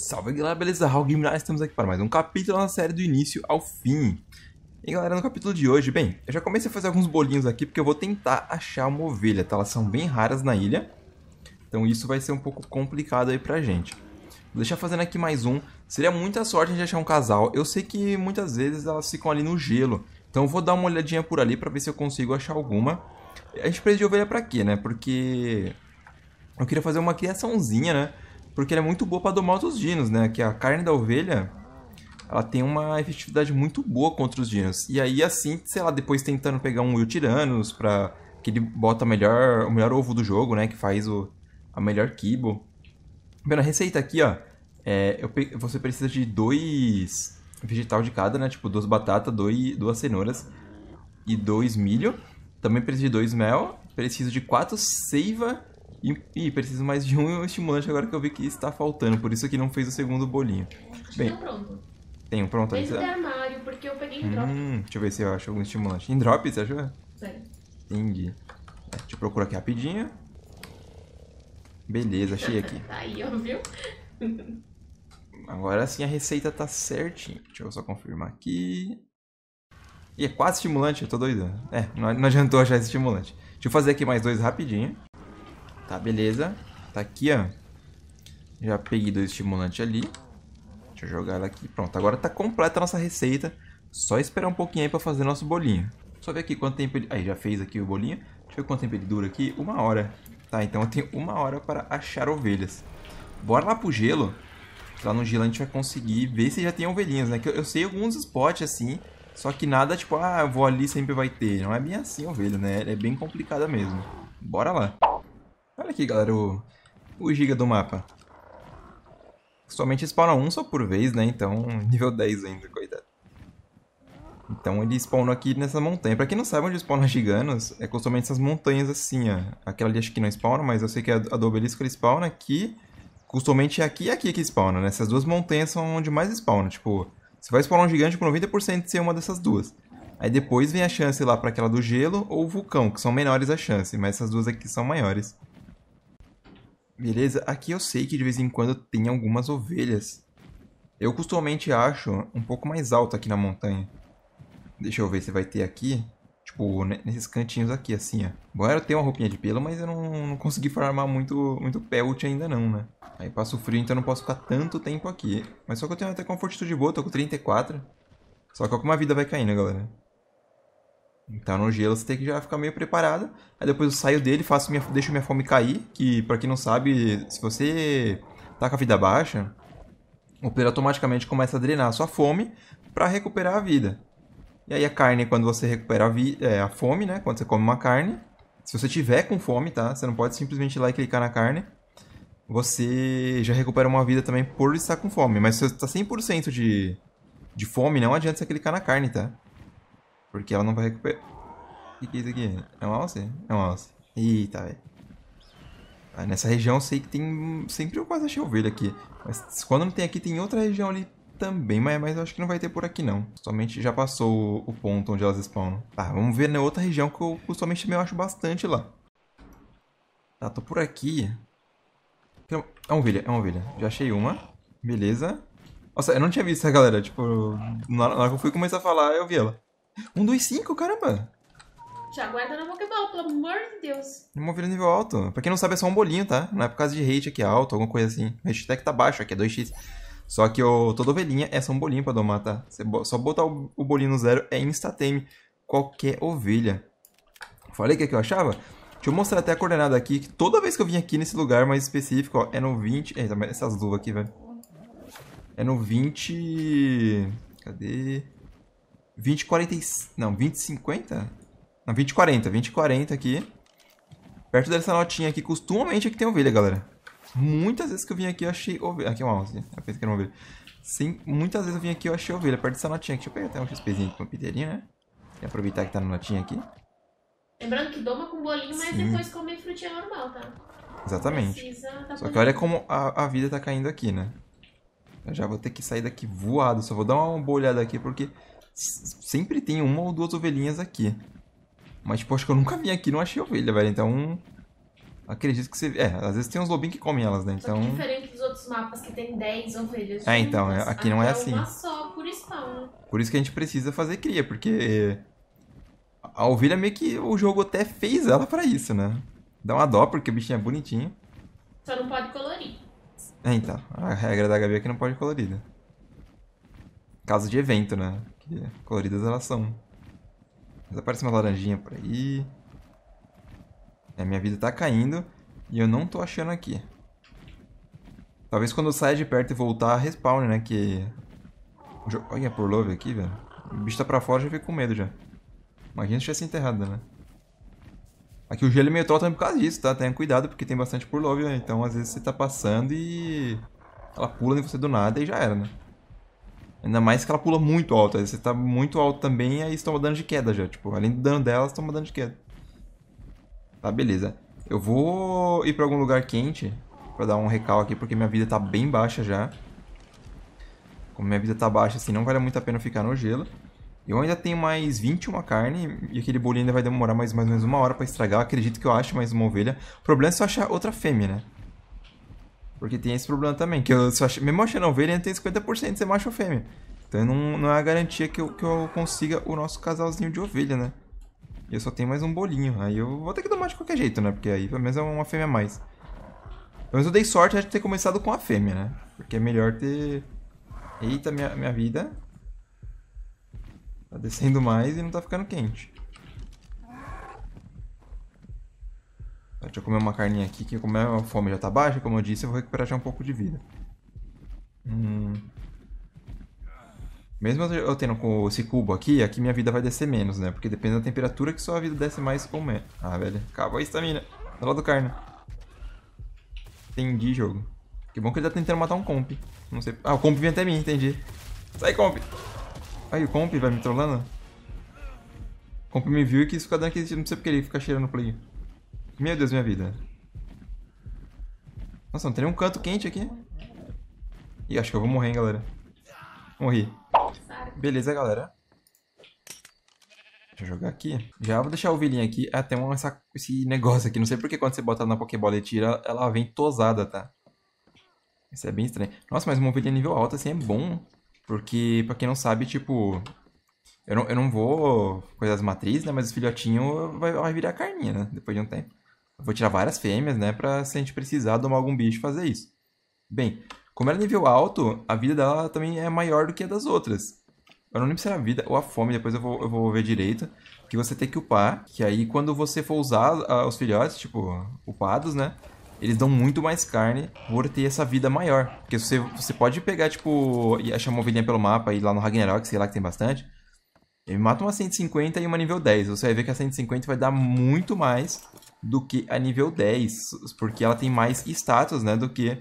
Salve galera, beleza? Raul Game estamos aqui para mais um capítulo na série do início ao fim. E galera, no capítulo de hoje, bem, eu já comecei a fazer alguns bolinhos aqui porque eu vou tentar achar uma ovelha, tá? Elas são bem raras na ilha, então isso vai ser um pouco complicado aí pra gente. Vou deixar fazendo aqui mais um, seria muita sorte a gente achar um casal, eu sei que muitas vezes elas ficam ali no gelo, então eu vou dar uma olhadinha por ali pra ver se eu consigo achar alguma. A gente precisa de ovelha pra quê, né? Porque eu queria fazer uma criaçãozinha, né? porque ela é muito boa para domar outros dinos, né? Que a carne da ovelha, ela tem uma efetividade muito boa contra os dinos. E aí, assim, sei lá, depois tentando pegar um Will Tiranus pra que ele bota melhor, o melhor ovo do jogo, né? Que faz o, a melhor kibo. Bem, a receita aqui, ó, é, pe... você precisa de dois vegetal de cada, né? Tipo, duas batatas, dois, duas cenouras e dois milho. Também precisa de dois mel. Preciso de quatro seiva e, e, preciso mais de um estimulante agora que eu vi que está faltando, por isso que não fez o segundo bolinho. Bem, tá pronto. Tenho pronto aí. Dentro do armário, porque eu peguei em hum, drop. deixa eu ver se eu acho algum estimulante. Em drop, você achou? Sério. Entendi. É, deixa eu procurar aqui rapidinho. Beleza, achei aqui. aí, ó, viu? Agora sim a receita tá certinha. Deixa eu só confirmar aqui. Ih, é quase estimulante, eu tô doido. É, não adiantou achar esse estimulante. Deixa eu fazer aqui mais dois rapidinho. Tá, beleza. Tá aqui, ó. Já peguei dois estimulantes ali. Deixa eu jogar ela aqui. Pronto, agora tá completa a nossa receita. Só esperar um pouquinho aí pra fazer nosso bolinho. Só ver aqui quanto tempo ele... Aí, já fez aqui o bolinho. Deixa eu ver quanto tempo ele dura aqui. Uma hora. Tá, então eu tenho uma hora para achar ovelhas. Bora lá pro gelo. Lá no gelo a gente vai conseguir ver se já tem ovelhinhas, né? Que eu, eu sei alguns spots, assim, só que nada tipo, ah, eu vou ali sempre vai ter. Não é bem assim ovelha, né? É bem complicada mesmo. Bora lá. Olha aqui, galera, o, o giga do mapa. Somente spawna um só por vez, né? Então, nível 10 ainda, coitado. Então ele spawna aqui nessa montanha. Pra quem não sabe onde spawna giganos, é costumamente essas montanhas assim, ó. Aquela ali acho que não spawna, mas eu sei que é a do obelisco ele spawna aqui. Costumeiramente é aqui e aqui que spawna, né? Essas duas montanhas são onde mais spawna. Tipo, você vai spawnar um gigante com 90% de ser uma dessas duas. Aí depois vem a chance lá para aquela do gelo ou vulcão, que são menores a chance, mas essas duas aqui são maiores. Beleza? Aqui eu sei que de vez em quando tem algumas ovelhas. Eu costumamente acho um pouco mais alto aqui na montanha. Deixa eu ver se vai ter aqui. Tipo, nesses cantinhos aqui, assim, ó. Bom, eu tenho uma roupinha de pelo, mas eu não, não consegui farmar muito, muito pelt ainda não, né? Aí passo frio, então não posso ficar tanto tempo aqui. Mas só que eu tenho até com fortitude boa, tô com 34. Só que olha como a vida vai caindo, galera. Então no gelo você tem que já ficar meio preparado. Aí depois eu saio dele, faço minha, deixo minha fome cair. Que pra quem não sabe, se você tá com a vida baixa, o player automaticamente começa a drenar a sua fome para recuperar a vida. E aí a carne, quando você recupera a, é, a fome, né? Quando você come uma carne. Se você tiver com fome, tá? Você não pode simplesmente ir lá e clicar na carne. Você já recupera uma vida também por estar com fome. Mas se você tá 100% de, de fome, não adianta você clicar na carne, tá? Porque ela não vai recuperar. O que, que é isso aqui? É um alce? É um alce. Eita, velho. Ah, nessa região eu sei que tem... Sempre eu quase achei ovelha aqui. Mas quando não tem aqui, tem outra região ali também. Mas, mas eu acho que não vai ter por aqui, não. Somente já passou o, ponto onde elas spawnam. Tá, vamos ver na né, outra região que eu somente também acho bastante lá. Tá, tô por aqui. É uma ovelha, é uma ovelha. Já achei uma. Beleza. Nossa, eu não tinha visto essa galera. Tipo, na hora que eu fui começar a falar, eu vi ela. Um, dois, cinco, caramba. Já aguarda na Pokéball, pelo amor de Deus. Uma ovelha nível alto. Pra quem não sabe, é só um bolinho, tá? Não é por causa de hate aqui alto, alguma coisa assim. O hashtag tá baixo, aqui é 2x. Só que o toda ovelhinha é só um bolinho pra domar, tá? Você só botar o, o bolinho no zero é instatame. Qualquer ovelha. Falei o que, é que eu achava? Deixa eu mostrar até a coordenada aqui, que toda vez que eu vim aqui nesse lugar mais específico, ó, é no 20... Eita, é, tá, essas luvas aqui, velho. É no 20... Cadê? 2040. Não, 2050? Não, 2040, 2040 aqui. Perto dessa notinha aqui, costumamente que tem ovelha, galera. Muitas vezes que eu vim aqui eu achei ovelha. Aqui é uma onça. Né? Eu pensei que era uma ovelha. Sim, muitas vezes eu vim aqui eu achei ovelha. Perto dessa notinha aqui. Deixa eu pegar até um XPzinho aqui, uma piteirinha, né? E aproveitar que tá na notinha aqui. Lembrando que doma com bolinho, mas Sim. depois come frutinha normal, tá? Exatamente. Precisa, tá Só que olha como a, a vida tá caindo aqui, né? Eu já vou ter que sair daqui voado. Só vou dar uma boa olhada aqui, porque sempre tem uma ou duas ovelhinhas aqui. Mas, tipo, acho que eu nunca vim aqui e não achei ovelha, velho. Então, acredito que você... É, às vezes tem uns lobinhos que comem elas, né? Então... diferente dos outros mapas que tem 10 ovelhas É, então, é, aqui não é assim. uma só, por spawn. Por isso que a gente precisa fazer cria, porque... A ovelha meio que o jogo até fez ela pra isso, né? Dá uma dó, porque o bichinho é bonitinho. Só não pode colorir. É, então. A regra da Gabi é que não pode colorir, né? Caso de evento, né? Porque é, coloridas elas são. Mas aparece uma laranjinha por aí. É, minha vida tá caindo e eu não tô achando aqui. Talvez quando eu saia de perto e voltar, respawn, né? Que... Olha por love aqui, velho. O bicho tá pra fora, já fica com medo já. Imagina se tivesse enterrado, né? Aqui o gelo é meio troll também por causa disso, tá? Tenha cuidado, porque tem bastante por love, né? Então, às vezes, você tá passando e... Ela pula em você do nada e já era, né? Ainda mais que ela pula muito alto. Aí você tá muito alto também, aí você toma dano de queda já. Tipo, além do dano dela, você toma dano de queda. Tá, beleza. Eu vou ir pra algum lugar quente pra dar um recal aqui, porque minha vida tá bem baixa já. Como minha vida tá baixa, assim, não vale muito a pena ficar no gelo. Eu ainda tenho mais 21 carne e aquele bolinho ainda vai demorar mais, mais ou menos uma hora pra estragar. Eu acredito que eu ache mais uma ovelha. O problema é se eu achar outra fêmea, né? Porque tem esse problema também, que eu, ach... mesmo achando ovelha, ainda tem 50% de ser macho ou fêmea. Então não, não é a garantia que eu, que eu consiga o nosso casalzinho de ovelha, né? E eu só tenho mais um bolinho. Aí eu vou ter que domar de qualquer jeito, né? Porque aí pelo menos é uma fêmea a mais. Pelo menos eu dei sorte de ter começado com a fêmea, né? Porque é melhor ter... Eita, minha, minha vida. Tá descendo mais e não tá ficando quente. deixa eu comer uma carninha aqui, que como a fome já tá baixa, como eu disse, eu vou recuperar já um pouco de vida. Hum. Mesmo eu tendo com esse cubo aqui, aqui minha vida vai descer menos, né? Porque depende da temperatura que sua vida desce mais ou menos. Ah, velho. Acabou a estamina. Do lado do carne. Entendi, jogo. Que bom que ele tá tentando matar um comp. Não sei... Ah, o comp vem até mim, entendi. Sai, comp! Aí, o comp vai me trollando. O comp me viu e quis ficar dando aqui. Não sei porque ele fica cheirando o play. Meu Deus, minha vida. Nossa, não tem um canto quente aqui. Ih, acho que eu vou morrer, hein, galera. Morri. Beleza, galera. Deixa eu jogar aqui. Já vou deixar o vilinho aqui. Ah, tem um, essa, esse negócio aqui. Não sei porque quando você bota na Pokébola e tira, ela vem tosada, tá? Isso é bem estranho. Nossa, mas uma ovelhinha nível alto assim é bom. Porque, pra quem não sabe, tipo... Eu não, eu não vou coisas matriz, né? Mas o filhotinho vai, vai virar carninha, né? Depois de um tempo vou tirar várias fêmeas, né? Pra se a gente precisar domar algum bicho fazer isso. Bem, como ela é nível alto, a vida dela também é maior do que a das outras. Eu não lembro se era a vida ou a fome, depois eu vou, eu vou ver direito. Que você tem que upar, que aí quando você for usar uh, os filhotes, tipo, upados, né? Eles dão muito mais carne por ter essa vida maior. Porque você, você pode pegar, tipo, e achar uma ovelhinha pelo mapa e lá no Ragnarok, sei lá que tem bastante. Ele mata uma 150 e uma nível 10. Você vai ver que a 150 vai dar muito mais do que a nível 10. Porque ela tem mais status, né? Do que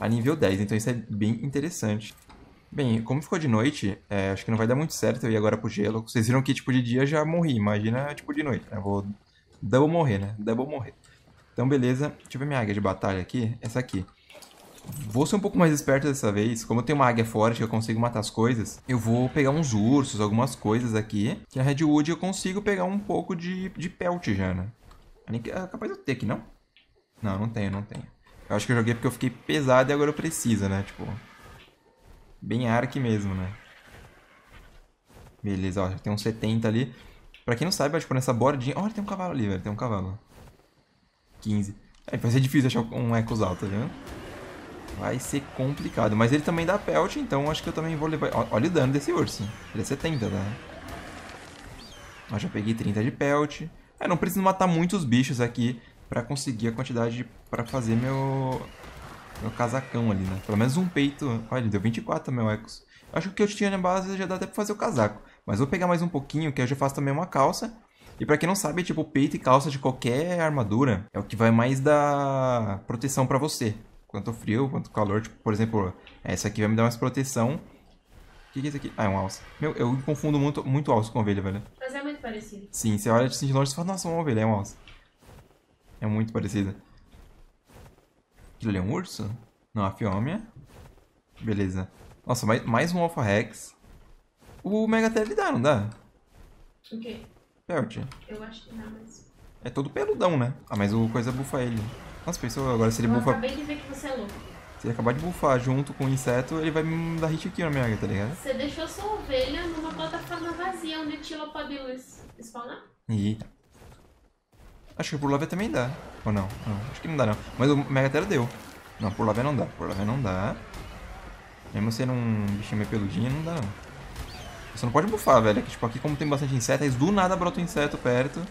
a nível 10. Então isso é bem interessante. Bem, como ficou de noite, é, acho que não vai dar muito certo eu ir agora pro gelo. Vocês viram que, tipo, de dia já morri. Imagina, tipo, de noite, né? Vou double morrer, né? Double morrer. Então, beleza. Deixa eu ver minha águia de batalha aqui. Essa aqui vou ser um pouco mais esperto dessa vez. Como eu tenho uma águia forte, eu consigo matar as coisas. Eu vou pegar uns ursos, algumas coisas aqui. Que a Redwood eu consigo pegar um pouco de, de pelt já, né? É capaz de eu ter aqui, não? Não, não tenho, não tenho. Eu acho que eu joguei porque eu fiquei pesado e agora eu preciso, né? Tipo, bem arc mesmo, né? Beleza, ó, já tem uns 70 ali. Pra quem não sabe, ó, tipo, nessa bordinha... Olha, tem um cavalo ali, velho, tem um cavalo. 15. É, vai ser difícil achar um Ecos alto, tá vendo? Vai ser complicado. Mas ele também dá pelt, então acho que eu também vou levar... Olha o dano desse urso. Ele é 70, né? Mas já peguei 30 de pelt. É, não preciso matar muitos bichos aqui pra conseguir a quantidade de... pra fazer meu... Meu casacão ali, né? Pelo menos um peito. Olha, ele deu 24 meu Ecos. Acho que o que eu tinha na base já dá até pra fazer o casaco. Mas vou pegar mais um pouquinho, que eu já faço também uma calça. E para quem não sabe, tipo, peito e calça de qualquer armadura é o que vai mais dar proteção para você tanto frio quanto calor. Tipo, por exemplo, essa aqui vai me dar mais proteção. O que, que é isso aqui? Ah, é um alce. Meu, eu confundo muito, muito alce com ovelha, velho. Mas é muito parecido. Sim, você olha assim de longe e fala, nossa, uma ovelha, é um alce. É muito parecido. Aquilo ali é um urso? Não, a Fiomia. Beleza. Nossa, mais, mais um Alpha Rex. O Mega Tele dá, não dá? O quê? Pelt. Eu acho que dá, mas... É todo peludão, né? Ah, mas o coisa bufa ele. Nossa, pensou agora se ele bufa. acabei de ver que você é louco. Se ele acabar de bufar junto com o inseto, ele vai me dar hit aqui na minha área, tá ligado? Você deixou sua ovelha numa plataforma vazia onde Tilo pode spawnar? Ih. Acho que por lava também dá. Ou não? não? Acho que não dá não. Mas o Mega Megatera deu. Não, por lava não dá. Por lava não dá. Mesmo sendo um bichinho meio peludinho, não dá não. Você não pode bufar, velho. É tipo, aqui como tem bastante inseto, aí do nada brota um inseto perto.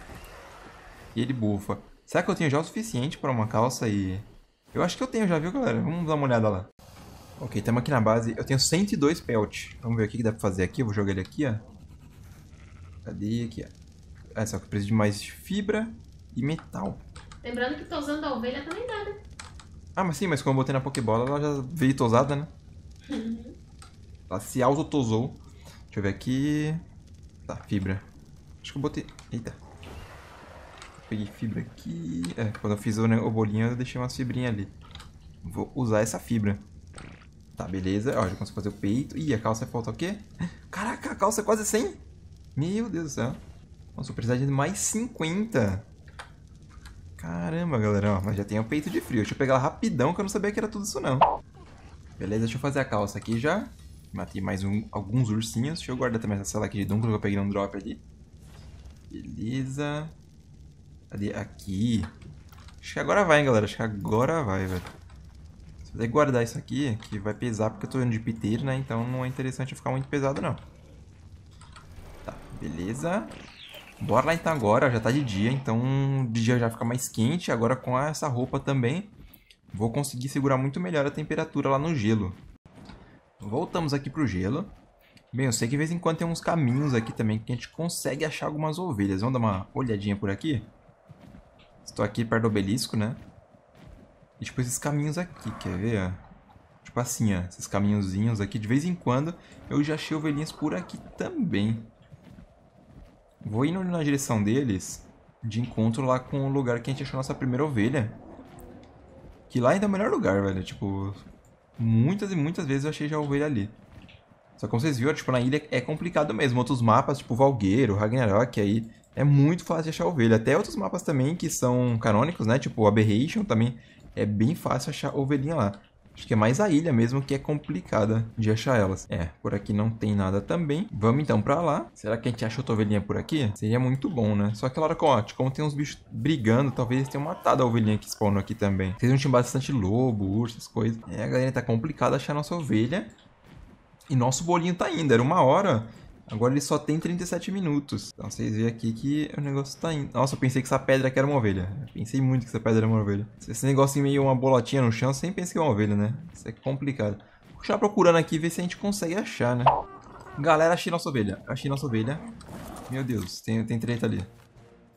E ele bufa. Será que eu tenho já o suficiente para uma calça e... Eu acho que eu tenho já, viu, galera? Vamos dar uma olhada lá. Ok, estamos aqui na base. Eu tenho 102 pelt. Vamos ver o que dá para fazer aqui. Eu vou jogar ele aqui, ó. Cadê? Aqui, ó. É, só que eu preciso de mais fibra e metal. Lembrando que tosando a ovelha também dá, né? Ah, mas sim, mas como eu botei na Pokébola, ela já veio tosada, né? Uhum. ela se tosou Deixa eu ver aqui... Tá, fibra. Acho que eu botei... Eita. Peguei fibra aqui. É, quando eu fiz o, o bolinho, eu deixei umas fibrinhas ali. Vou usar essa fibra. Tá, beleza. Ó, já consigo fazer o peito. Ih, a calça falta o quê? Caraca, a calça é quase 100. Meu Deus do céu. Nossa, eu precisar de mais 50. Caramba, galera. Ó, mas já tem o peito de frio. Deixa eu pegar ela rapidão, que eu não sabia que era tudo isso, não. Beleza, deixa eu fazer a calça aqui já. Matei mais um, alguns ursinhos. Deixa eu guardar também essa cela aqui de dunkel que eu peguei num drop ali. Beleza. Cadê? Aqui. Acho que agora vai, hein, galera. Acho que agora vai, velho. Se puder guardar isso aqui, que vai pesar porque eu tô indo de piteiro, né? Então não é interessante ficar muito pesado, não. Tá, beleza. Bora lá então agora, já tá de dia, então de dia já fica mais quente. Agora com essa roupa também, vou conseguir segurar muito melhor a temperatura lá no gelo. Voltamos aqui pro gelo. Bem, eu sei que de vez em quando tem uns caminhos aqui também que a gente consegue achar algumas ovelhas. Vamos dar uma olhadinha por aqui? Estou aqui perto do obelisco, né? E, tipo, esses caminhos aqui, quer ver? Tipo assim, ó, esses caminhozinhos aqui. De vez em quando, eu já achei ovelhinhas por aqui também. Vou indo na direção deles, de encontro lá com o lugar que a gente achou nossa primeira ovelha. Que lá ainda é o melhor lugar, velho. Tipo, muitas e muitas vezes eu achei já ovelha ali. Só que como vocês viram, tipo, na ilha é complicado mesmo. Outros mapas, tipo Valgueiro, Ragnarok, aí é muito fácil de achar ovelha. Até outros mapas também que são canônicos, né? Tipo Aberration também é bem fácil achar ovelhinha lá. Acho que é mais a ilha mesmo que é complicada de achar elas. É, por aqui não tem nada também. Vamos então pra lá. Será que a gente acha outra ovelhinha por aqui? Seria muito bom, né? Só que, claro, como, como tem uns bichos brigando, talvez eles tenham matado a ovelhinha que spawnou aqui também. Vocês não tinham bastante lobo, urso, essas coisas. É, galera, tá complicado achar nossa ovelha. E nosso bolinho tá indo. Era uma hora Agora ele só tem 37 minutos. Então vocês veem aqui que o negócio tá indo. Nossa, eu pensei que essa pedra aqui era uma ovelha. Eu pensei muito que essa pedra era uma ovelha. Esse negócio meio uma bolotinha no chão, sem pensar que é uma ovelha, né? Isso é complicado. Vou já procurando aqui, ver se a gente consegue achar, né? Galera, achei nossa ovelha. Achei nossa ovelha. Meu Deus, tem, tem treta ali.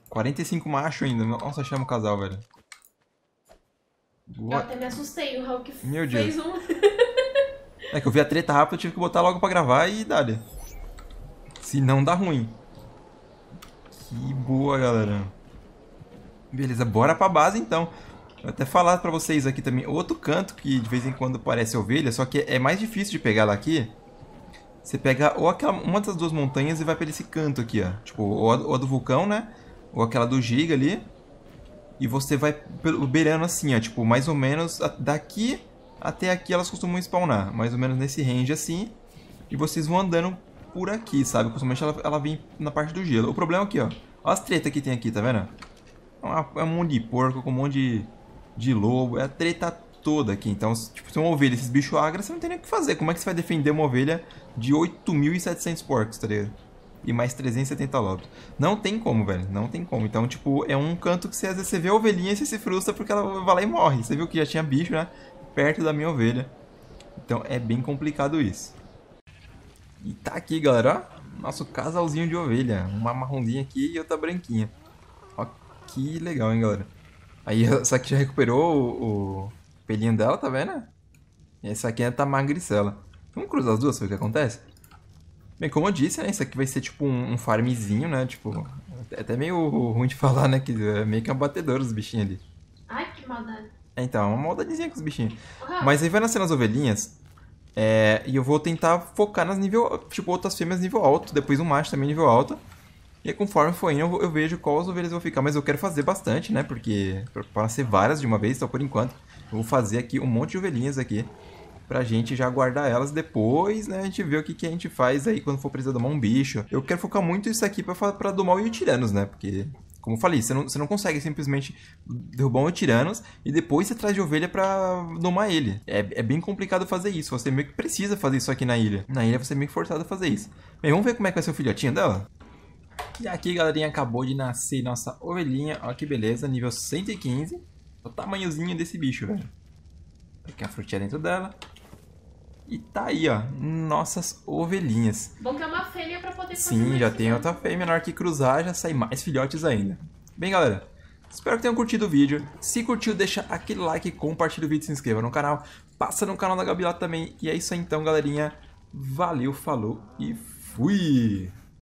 45 macho ainda. Nossa, achamos o casal, velho. Boa. Eu até me assustei, o Hulk Meu Deus. fez um... é que eu vi a treta rápido, eu tive que botar logo pra gravar e dali. Se não, dá ruim. Que boa, galera. Beleza, bora pra base então. Vou até falar pra vocês aqui também. Outro canto que de vez em quando parece ovelha, só que é mais difícil de pegar lá aqui. Você pega ou aquela, uma das duas montanhas e vai pra esse canto aqui, ó. Tipo, ou a, ou a do vulcão, né? Ou aquela do giga ali. E você vai beirando assim, ó. Tipo, mais ou menos daqui até aqui elas costumam spawnar. Mais ou menos nesse range assim. E vocês vão andando por aqui, sabe? Principalmente ela, ela vem na parte do gelo. O problema aqui, ó. Olha as tretas que tem aqui, tá vendo? É, é um monte de porco com um monte de, de lobo. É a treta toda aqui. Então, tipo, se uma ovelha, esses bichos agra, você não tem nem o que fazer. Como é que você vai defender uma ovelha de 8.700 porcos, tá ligado? E mais 370 lobos. Não tem como, velho. Não tem como. Então, tipo, é um canto que você, às vezes você vê a ovelhinha e você se frustra porque ela vai lá e morre. Você viu que já tinha bicho, né? Perto da minha ovelha. Então, é bem complicado isso. E tá aqui, galera, ó. Nosso casalzinho de ovelha. Uma marronzinha aqui e outra branquinha. Ó, que legal, hein, galera. Aí essa aqui já recuperou o, o pelinho dela, tá vendo? E essa aqui ainda é tá magricela. Vamos cruzar as duas, ver o que acontece? Bem, como eu disse, né, isso aqui vai ser tipo um, um farmzinho, né? Tipo, é até meio ruim de falar, né? Que é meio que um batedor os bichinhos ali. Ai, que maldade. É, então, é uma maldadezinha com os bichinhos. Uhum. Mas aí vai nascer nas ovelhinhas, é, e eu vou tentar focar nas nível, tipo, outras fêmeas nível alto, depois um macho também nível alto. E aí, conforme for indo, eu, vejo vejo quais ovelhas vão ficar, mas eu quero fazer bastante, né? Porque para ser várias de uma vez, só por enquanto, eu vou fazer aqui um monte de ovelhinhas aqui pra gente já guardar elas depois, né? A gente vê o que, que a gente faz aí quando for precisar domar um bicho. Eu quero focar muito isso aqui pra, pra domar o Yutiranos, né? Porque como eu falei, você não, você não consegue simplesmente derrubar um Tiranos e depois você traz de ovelha para domar ele. É, é bem complicado fazer isso. Você meio que precisa fazer isso aqui na ilha. Na ilha você é meio que forçado a fazer isso. Bem, vamos ver como é que vai ser o filhotinho dela? E aqui, galerinha, acabou de nascer nossa ovelhinha. Olha que beleza, nível 115. O tamanhozinho desse bicho, velho. Aqui a frutinha dentro dela. E tá aí, ó, nossas ovelhinhas. Bom que é uma fêmea pra poder Sim, já tem outra fêmea. Na hora que cruzar, já sai mais filhotes ainda. Bem, galera, espero que tenham curtido o vídeo. Se curtiu, deixa aquele like, compartilha o vídeo, se inscreva no canal. Passa no canal da Gabi lá também. E é isso aí então, galerinha. Valeu, falou e fui!